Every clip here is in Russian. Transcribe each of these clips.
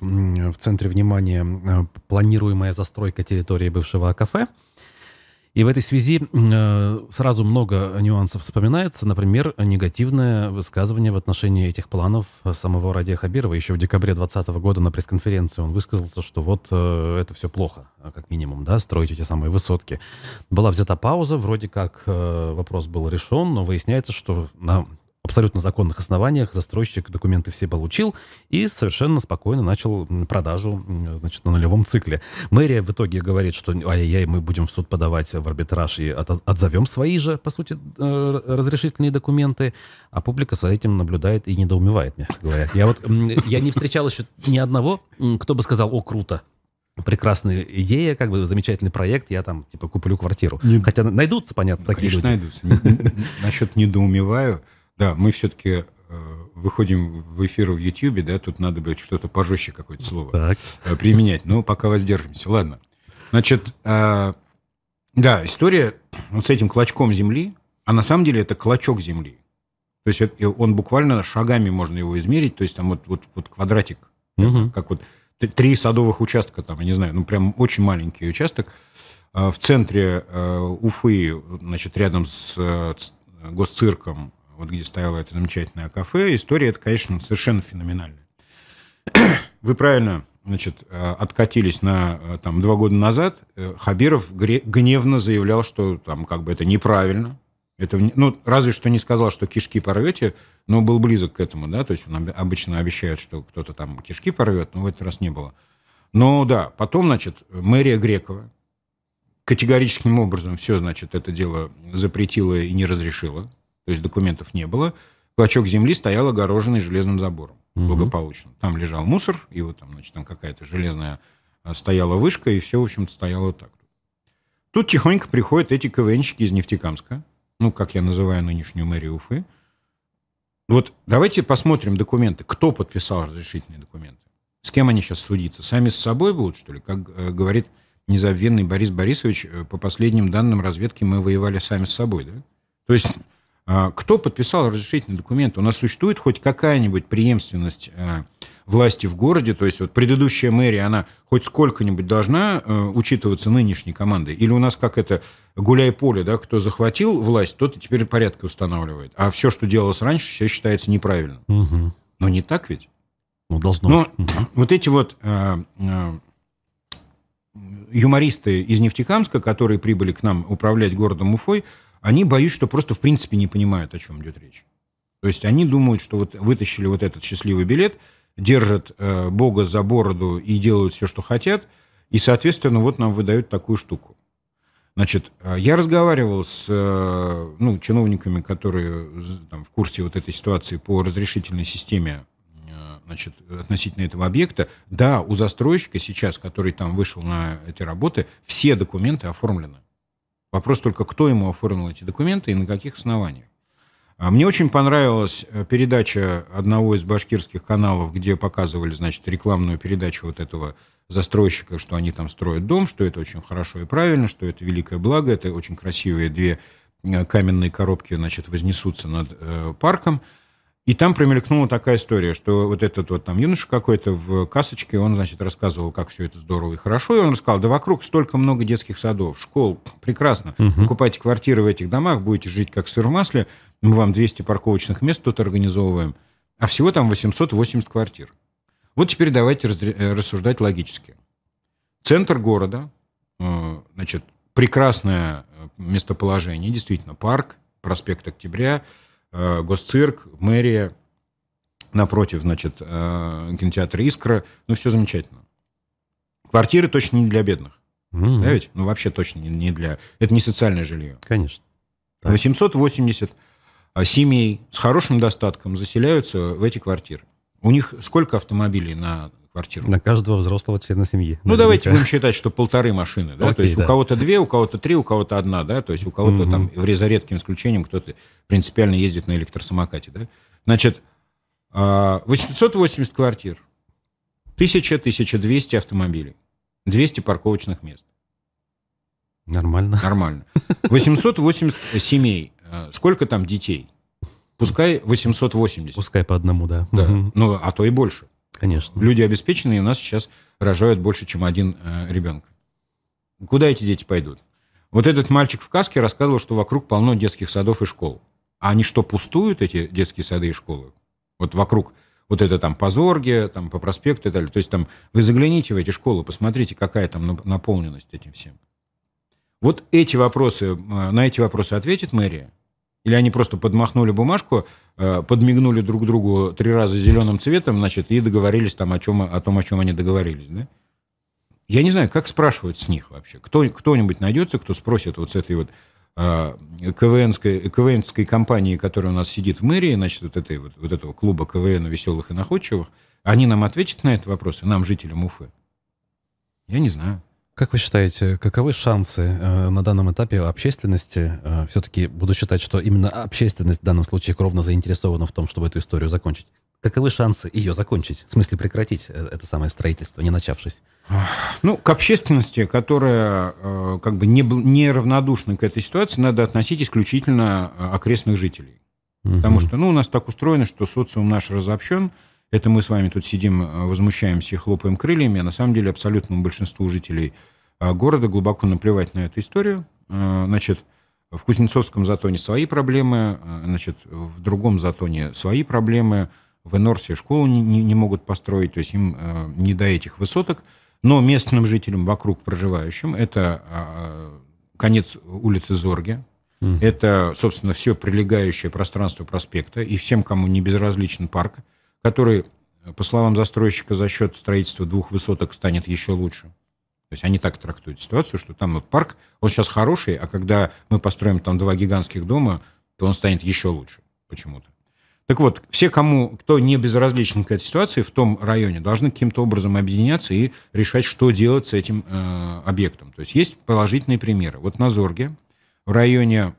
вновь в центре внимания э, планируемая застройка территории бывшего а кафе. И в этой связи э, сразу много нюансов вспоминается. Например, негативное высказывание в отношении этих планов самого Радия Хабирова. Еще в декабре 2020 года на пресс-конференции он высказался, что вот э, это все плохо, а, как минимум, да, строить эти самые высотки. Была взята пауза, вроде как вопрос был решен, но выясняется, что на абсолютно законных основаниях застройщик документы все получил и совершенно спокойно начал продажу значит, на нулевом цикле. Мэрия в итоге говорит, что ай-яй-яй, мы будем в суд подавать в арбитраж и от, отзовем свои же, по сути, э, разрешительные документы, а публика за этим наблюдает и недоумевает, мягко говоря. Я вот я не встречал еще ни одного, кто бы сказал, о, круто, прекрасная идея, как бы замечательный проект, я там типа куплю квартиру. Не... Хотя найдутся, понятно, ну, такие конечно, люди. найдутся. Насчет недоумеваю, да, мы все-таки э, выходим в эфир в Ютьюбе, да, тут надо будет что-то пожестче какое-то слово так. Э, применять, но ну, пока воздержимся. Ладно. Значит, э, да, история вот с этим клочком земли, а на самом деле это клочок земли. То есть он буквально шагами можно его измерить, то есть там вот, вот, вот квадратик, угу. как вот три садовых участка, там, я не знаю, ну прям очень маленький участок. В центре Уфы, значит, рядом с госцирком вот где стояло это замечательное кафе, история это, конечно, совершенно феноменальная. Вы правильно значит, э, откатились на э, там, два года назад. Э, Хабиров гневно заявлял, что там как бы это неправильно. Это, ну, разве что не сказал, что кишки порвете, но был близок к этому, да, то есть он обычно обещает, что кто-то там кишки порвет, но в этот раз не было. Но да, потом, значит, мэрия Грекова категорическим образом все, значит, это дело запретила и не разрешила. То есть документов не было. Клочок земли стоял огороженный железным забором благополучно. Там лежал мусор, и вот там, значит, там какая-то железная а, стояла вышка, и все, в общем-то, стояло так. Тут тихонько приходят эти КВНщики из Нефтекамска, ну, как я называю нынешнюю мэрию Уфы. Вот давайте посмотрим документы. Кто подписал разрешительные документы? С кем они сейчас судятся? Сами с собой будут, что ли? Как э, говорит незабвенный Борис Борисович, э, по последним данным разведки мы воевали сами с собой, да? То есть а, кто подписал разрешительный документ? У нас существует хоть какая-нибудь преемственность э, власти в городе? То есть вот предыдущая мэрия, она хоть сколько-нибудь должна э, учитываться нынешней командой? Или у нас как это гуляй-поле, да, кто захватил власть, тот и теперь порядки устанавливает. А все, что делалось раньше, все считается неправильным. Угу. Но не так ведь? Ну, должно Но быть. Угу. вот эти вот э, юмористы из Нефтекамска, которые прибыли к нам управлять городом Уфой, они, боюсь, что просто в принципе не понимают, о чем идет речь. То есть они думают, что вот вытащили вот этот счастливый билет, держат э, Бога за бороду и делают все, что хотят, и, соответственно, вот нам выдают такую штуку. Значит, э, я разговаривал с э, ну, чиновниками, которые там, в курсе вот этой ситуации по разрешительной системе э, значит, относительно этого объекта. Да, у застройщика сейчас, который там вышел на эти работы, все документы оформлены. Вопрос только, кто ему оформил эти документы и на каких основаниях. А, мне очень понравилась э, передача одного из башкирских каналов, где показывали, значит, рекламную передачу вот этого застройщика, что они там строят дом, что это очень хорошо и правильно, что это великое благо, это очень красивые две э, каменные коробки, значит, вознесутся над э, парком. И там промелькнула такая история, что вот этот вот там юноша какой-то в касочке, он, значит, рассказывал, как все это здорово и хорошо, и он рассказал, да вокруг столько много детских садов, школ, прекрасно, угу. покупайте квартиры в этих домах, будете жить как сыр в масле, мы вам 200 парковочных мест тут организовываем, а всего там 880 квартир. Вот теперь давайте э, рассуждать логически. Центр города, э, значит, прекрасное э, местоположение, действительно, парк, проспект Октября – Э, госцирк, мэрия, напротив, значит, э, кинотеатр «Искра». Ну, все замечательно. Квартиры точно не для бедных. Mm-hmm. Да ведь? Ну, вообще точно не для... Это не социальное жилье. Конечно. Так. 880 э, семей с хорошим достатком заселяются в эти квартиры. У них сколько автомобилей на квартиру. На каждого взрослого члена семьи. Ну, наверняка. давайте будем считать, что полторы машины, да, Окей, то есть да. у кого-то две, у кого-то три, у кого-то одна, да, то есть у кого-то угу. там, в за исключением, кто-то принципиально ездит на электросамокате, да. Значит, 880 а, квартир, 1000-1200 автомобилей, 200 парковочных мест. Нормально. Нормально. 880 семей. А, сколько там детей? Пускай 880. Пускай по одному, да. Да. Ну, а то и больше. Конечно. Люди обеспеченные у нас сейчас рожают больше, чем один э, ребенок. Куда эти дети пойдут? Вот этот мальчик в каске рассказывал, что вокруг полно детских садов и школ. А они что, пустуют, эти детские сады и школы? Вот вокруг вот это там по Зорге, там по проспекту и так далее. То есть там вы загляните в эти школы, посмотрите, какая там наполненность этим всем. Вот эти вопросы, э, на эти вопросы ответит мэрия. Или они просто подмахнули бумажку, э, подмигнули друг другу три раза зеленым цветом, значит, и договорились там о, чем, о том, о чем они договорились, да? Я не знаю, как спрашивать с них вообще. Кто, кто-нибудь найдется, кто спросит вот с этой вот а, КВНской, КВНской компании, которая у нас сидит в мэрии, значит, вот, этой, вот, вот этого клуба КВН веселых и находчивых, они нам ответят на этот вопрос, и нам, жителям Уфы? Я не знаю. Как вы считаете, каковы шансы э, на данном этапе общественности? Э, все-таки буду считать, что именно общественность в данном случае кровно заинтересована в том, чтобы эту историю закончить. Каковы шансы ее закончить? В смысле прекратить э, это самое строительство, не начавшись? Ну, к общественности, которая э, как бы не, не равнодушна к этой ситуации, надо относить исключительно э, окрестных жителей. Угу. Потому что ну, у нас так устроено, что социум наш разобщен – это мы с вами тут сидим, э, возмущаемся и хлопаем крыльями, а на самом деле абсолютному большинству жителей э, города глубоко наплевать на эту историю. Э, значит, в Кузнецовском затоне свои проблемы, значит, в другом затоне свои проблемы, в Энорсе школу не, не, не могут построить, то есть им не до этих высоток. Но местным жителям вокруг проживающим это а, а, конец улицы Зорги, это, собственно, все прилегающее пространство проспекта и всем, кому не безразличен парк, который, э, по словам застройщика, за счет строительства двух высоток станет еще лучше. То есть они так трактуют ситуацию, что там вот парк, он сейчас хороший, а когда мы построим там два гигантских дома, то он станет еще лучше почему-то. Так вот, все, кому, кто не безразличен к этой ситуации в том районе, должны каким-то образом объединяться и решать, что делать с этим э, объектом. То есть есть положительные примеры. Вот на Зорге, в районе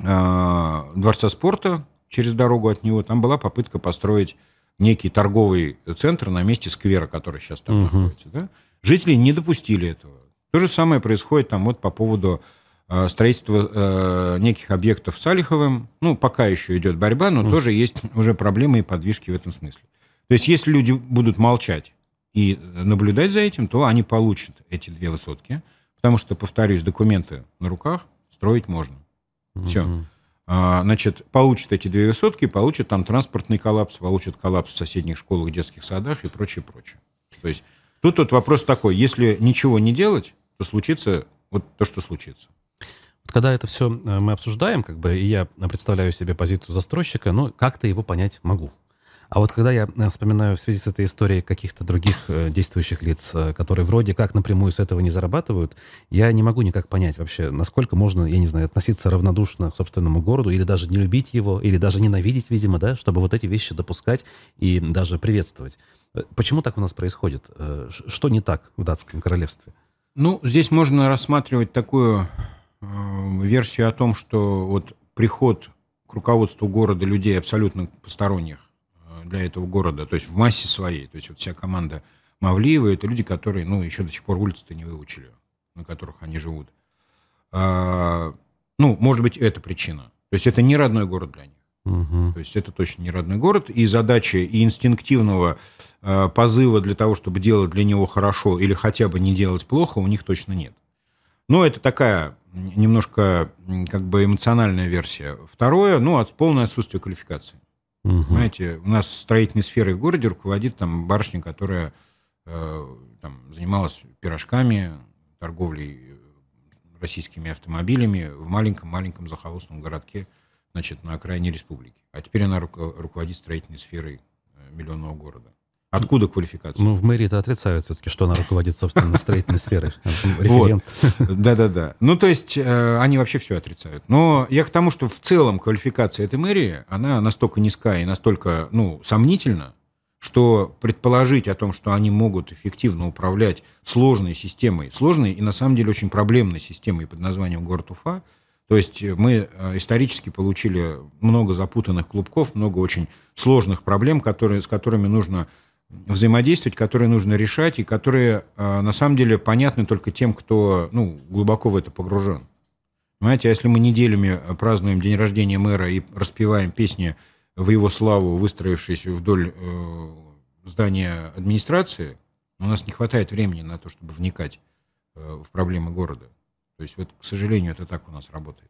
э, Дворца спорта, через дорогу от него. Там была попытка построить некий торговый центр на месте сквера, который сейчас там угу. находится. Да? Жители не допустили этого. То же самое происходит там вот по поводу э, строительства э, неких объектов Салиховым. Ну, пока еще идет борьба, но угу. тоже есть уже проблемы и подвижки в этом смысле. То есть если люди будут молчать и э, наблюдать за этим, то они получат эти две высотки. Потому что, повторюсь, документы на руках строить можно. Все. Uh а, значит, получит эти две высотки, получит там транспортный коллапс, получит коллапс в соседних школах, детских садах и прочее, прочее. То есть тут вот вопрос такой, если ничего не делать, то случится вот то, что случится. Вот когда это все э, мы обсуждаем, как бы, и я представляю себе позицию застройщика, но ну, как-то его понять могу. А вот когда я э, вспоминаю в связи с этой историей каких-то других э, действующих лиц, э, которые вроде как напрямую с этого не зарабатывают, я не могу никак понять вообще, насколько можно, я не знаю, относиться равнодушно к собственному городу, или даже не любить его, или даже ненавидеть, видимо, да, чтобы вот эти вещи допускать и даже приветствовать. Почему так у нас происходит? Что не так в датском королевстве? Ну, здесь можно рассматривать такую э, версию о том, что вот приход к руководству города людей абсолютно посторонних для этого города, то есть в массе своей. То есть вот вся команда Мавлиева – это люди, которые, ну, еще до сих пор улицы-то не выучили, на которых они живут. А, ну, может быть, это причина. То есть это не родной город для них. Угу. То есть это точно не родной город. И задача и инстинктивного э, позыва для того, чтобы делать для него хорошо или хотя бы не делать плохо, у них точно нет. Но ну, это такая немножко как бы эмоциональная версия. Второе, ну, от полное отсутствие квалификации. Угу. Понимаете, у нас строительной сферой в городе руководит там барышня, которая э, там, занималась пирожками, торговлей э, российскими автомобилями в маленьком-маленьком захолустном городке, значит, на окраине республики. А теперь она руководит строительной сферой э, миллионного города. Откуда квалификация? Ну, в мэрии это отрицают все-таки, что она руководит, собственно, строительной сферой. Вот. Да-да-да. Ну, то есть э, они вообще все отрицают. Но я к тому, что в целом квалификация этой мэрии, она настолько низкая и настолько, ну, сомнительна, что предположить о том, что они могут эффективно управлять сложной системой, сложной и на самом деле очень проблемной системой под названием город Уфа, то есть э, мы э, исторически получили много запутанных клубков, много очень сложных проблем, которые, с которыми нужно взаимодействовать, которые нужно решать, и которые а, на самом деле понятны только тем, кто ну, глубоко в это погружен. Понимаете, а если мы неделями а, празднуем день рождения мэра и распеваем песни в его славу, выстроившись вдоль э, здания администрации, ну, у нас не хватает времени на то, чтобы вникать э, в проблемы города. То есть, вот, к сожалению, это так у нас работает.